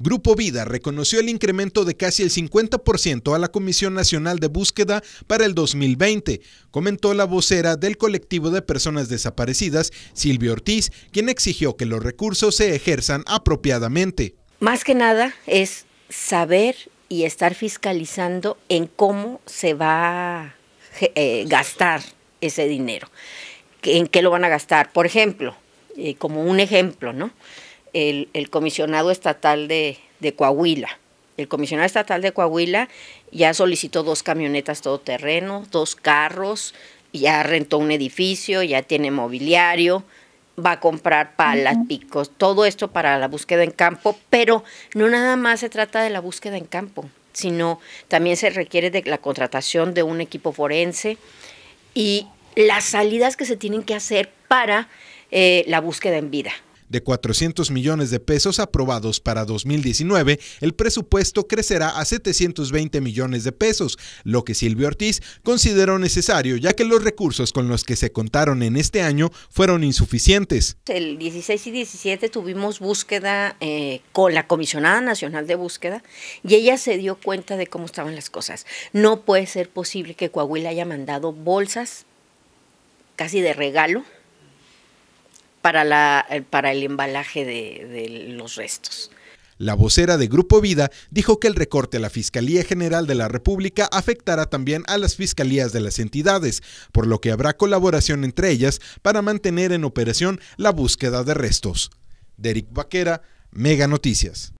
Grupo Vida reconoció el incremento de casi el 50% a la Comisión Nacional de Búsqueda para el 2020, comentó la vocera del colectivo de personas desaparecidas, Silvio Ortiz, quien exigió que los recursos se ejerzan apropiadamente. Más que nada es saber y estar fiscalizando en cómo se va a eh, gastar ese dinero, en qué lo van a gastar. Por ejemplo, eh, como un ejemplo, ¿no? el, comisionado estatal de, Coahuila. El comisionado estatal de Coahuila ya solicitó dos camionetas todoterreno, dos carros, ya rentó un edificio, ya tiene mobiliario, va a comprar palas, picos, todo esto para la búsqueda en campo, pero no nada más se trata de la búsqueda en campo, sino también se requiere de la contratación de un equipo forense y las salidas que se tienen que hacer para eh, la búsqueda en vida. De 400 millones de pesos aprobados para 2019, el presupuesto crecerá a 720 millones de pesos, lo que Silvio Ortiz consideró necesario ya que los recursos con los que se contaron en este año fueron insuficientes. El 16 y 17 tuvimos búsqueda eh, con la Comisionada Nacional de Búsqueda y ella se dio cuenta de cómo estaban las cosas. No puede ser posible que Coahuila haya mandado bolsas casi de regalo para, la, eh, el embalaje de, los restos. La vocera de Grupo Vida dijo que el recorte a la Fiscalía General de la República afectará también a las fiscalías de las entidades, por lo que habrá colaboración entre ellas para mantener en operación la búsqueda de restos. Derek Vaquera, Mega Noticias.